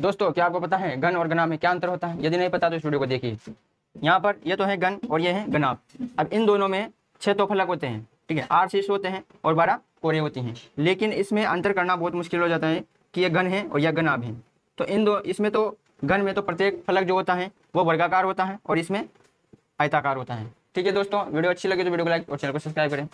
दोस्तों क्या आपको पता है गन और गना में क्या अंतर होता है यदि नहीं पता तो इस वीडियो को देखिए यहाँ पर ये तो है गन और ये है गनाब अब इन दोनों में छह तो फलक होते हैं ठीक है आठ शीश होते हैं और बारह कोरे होती हैं लेकिन इसमें अंतर करना बहुत मुश्किल हो जाता है कि ये गन है और यह गनाब है तो इन दो इसमें तो गन में तो प्रत्येक फलक जो होता है वो वर्गाकार होता है और इसमें आयताकार होता है ठीक है दोस्तों वीडियो अच्छी लगे तो वीडियो को लाइक और चैनल को सब्सक्राइब करें